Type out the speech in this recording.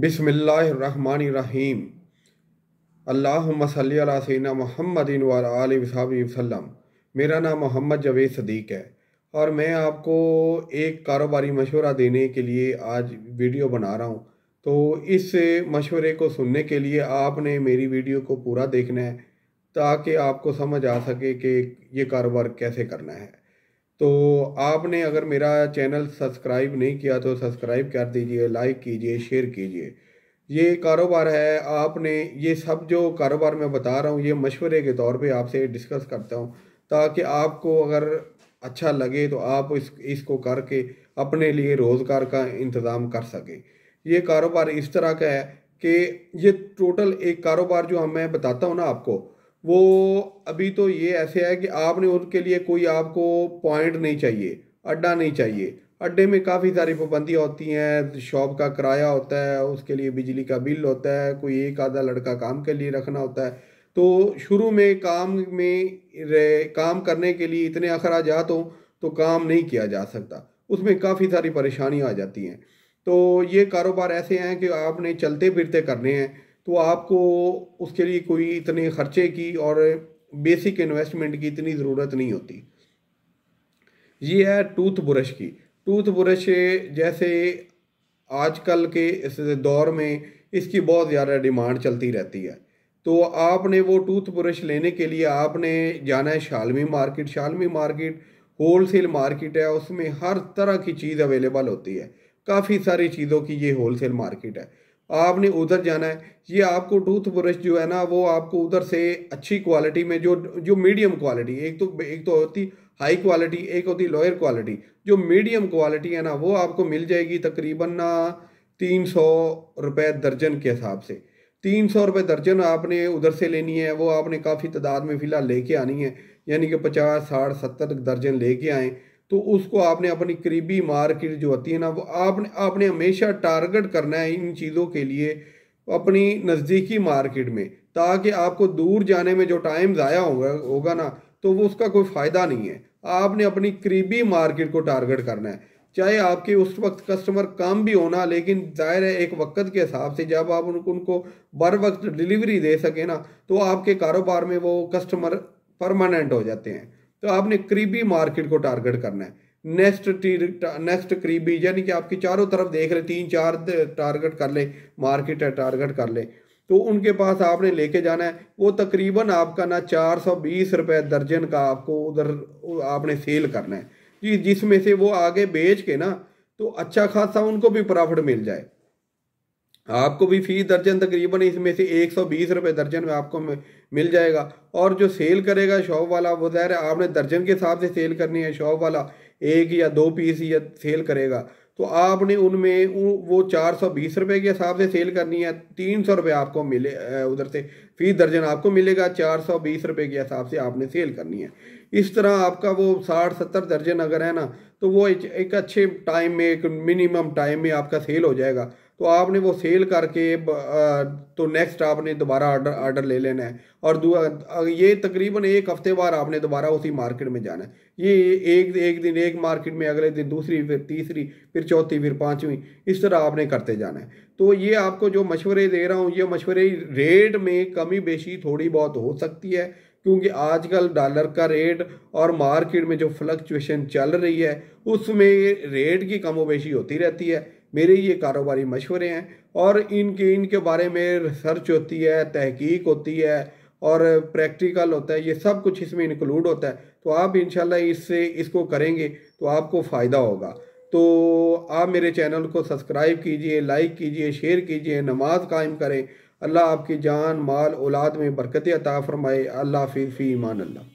बिसमीम अल्लाम सीना महमद आल वसलम मेरा नाम मोहम्मद जवेद सदीक है और मैं आपको एक कारोबारी मशवरा देने के लिए आज वीडियो बना रहा हूँ तो इस मशवरे को सुनने के लिए आपने मेरी वीडियो को पूरा देखना है ताकि आपको समझ आ सके कि ये कारोबार कैसे करना है तो आपने अगर मेरा चैनल सब्सक्राइब नहीं किया तो सब्सक्राइब कर दीजिए लाइक कीजिए शेयर कीजिए ये कारोबार है आपने ये सब जो कारोबार मैं बता रहा हूँ ये मशवरे के तौर पे आपसे डिस्कस करता हूँ ताकि आपको अगर अच्छा लगे तो आप इस इसको करके अपने लिए रोज़गार का इंतज़ाम कर सकें ये कारोबार इस तरह का है कि ये टोटल एक कारोबार जो हम मैं बताता हूँ ना आपको वो अभी तो ये ऐसे है कि आपने उनके लिए कोई आपको पॉइंट नहीं चाहिए अड्डा नहीं चाहिए अड्डे में काफ़ी सारी पाबंदियाँ होती हैं शॉप का किराया होता है उसके लिए बिजली का बिल होता है कोई एक आधा लड़का काम के लिए रखना होता है तो शुरू में काम में काम करने के लिए इतने अखराज हों तो काम नहीं किया जा सकता उसमें काफ़ी सारी परेशानियाँ आ जाती हैं तो ये कारोबार ऐसे हैं कि आपने चलते फिरते करने हैं तो आपको उसके लिए कोई इतने खर्चे की और बेसिक इन्वेस्टमेंट की इतनी ज़रूरत नहीं होती ये है टूथ ब्रश की टूथ ब्रश जैसे आजकल के इस दौर में इसकी बहुत ज़्यादा डिमांड चलती रहती है तो आपने वो टूथ ब्रश लेने के लिए आपने जाना है Shalmi market Shalmi market wholesale market है उसमें हर तरह की चीज़ अवेलेबल होती है काफ़ी सारी चीज़ों की ये होल सेल मार्केट है आपने उधर जाना है ये आपको टूथब्रश जो है ना वो आपको उधर से अच्छी क्वालिटी में जो जो मीडियम क्वालिटी एक तो एक तो होती हाई क्वालिटी एक होती लोअर क्वालिटी जो मीडियम क्वालिटी है ना वो आपको मिल जाएगी तकरीबन ना तीन सौ रुपये दर्जन के हिसाब से तीन सौ रुपये दर्जन आपने उधर से लेनी है वो आपने काफ़ी तादाद में फ़िलहाल लेके आनी है यानी कि पचास साठ सत्तर दर्जन लेके आएँ तो उसको आपने अपनी करीबी मार्केट जो होती है ना वो आपने आपने हमेशा टारगेट करना है इन चीज़ों के लिए अपनी नज़दीकी मार्केट में ताकि आपको दूर जाने में जो टाइम ज़ाया होगा होगा ना तो वो उसका कोई फ़ायदा नहीं है आपने अपनी करीबी मार्केट को टारगेट करना है चाहे आपके उस वक्त कस्टमर कम भी होना लेकिन जाहिर है एक वक्त के हिसाब से जब आप उनको उनको बर वक्त डिलीवरी दे सकें ना तो आपके कारोबार में वो कस्टमर परमानेंट हो जाते हैं तो आपने करीबी मार्केट को टारगेट करना है नेक्स्ट नेक्स्ट करीबी यानी कि आपकी चारों तरफ देख रहे तीन चार टारगेट कर ले मार्केट है टारगेट कर ले तो उनके पास आपने लेके जाना है वो तकरीबन आपका ना चार सौ बीस रुपये दर्जन का आपको उधर आपने सेल करना है जी जिसमें से वो आगे बेच के ना तो अच्छा खासा उनको भी प्रॉफिट मिल जाए आपको भी फीस दर्जन तकरीबन इसमें से एक सौ बीस रुपये दर्जन में आपको मिल जाएगा और जो सेल करेगा शॉप वाला वो ज़ाहिर है आपने दर्जन के हिसाब से सेल करनी है शॉप वाला एक या दो पीस या सेल करेगा तो आपने उनमें वो चार सौ बीस रुपये के हिसाब से सेल करनी है तीन सौ रुपये आपको मिले उधर से फीस दर्जन आपको मिलेगा चार सौ बीस रुपये के हिसाब से आपने सेल करनी है इस तरह आपका वो साठ सत्तर दर्जन अगर है ना तो वो एक अच्छे टाइम में एक मिनिमम टाइम में आपका सेल हो जाएगा तो आपने वो सेल करके तो नेक्स्ट आपने दोबारा आर्डर आर्डर ले लेना है और ये तकरीबन एक हफ्ते बाद आपने दोबारा उसी मार्केट में जाना है ये एक एक दिन एक मार्केट में अगले दिन दूसरी फिर तीसरी फिर चौथी फिर पाँचवीं इस तरह आपने करते जाना है तो ये आपको जो मशवरे दे रहा हूँ ये मशवरे रेट में कमी बेशी थोड़ी बहुत हो सकती है क्योंकि आजकल डॉलर का रेट और मार्केट में जो फ्लक्चुएशन चल रही है उसमें रेट की कमोबेशी होती रहती है मेरे ये कारोबारी मशवरे हैं और इनके इनके बारे में रिसर्च होती है तहकीक होती है और प्रैक्टिकल होता है ये सब कुछ इसमें इंक्लूड होता है तो आप इन इससे इसको करेंगे तो आपको फ़ायदा होगा तो आप मेरे चैनल को सब्सक्राइब कीजिए लाइक कीजिए शेयर कीजिए नमाज कायम करें अल्लाह आपकी जान माल औलाद में बरकत अता फ़रमाए अल्लाह फिर फ़ी ईमान अल्लाह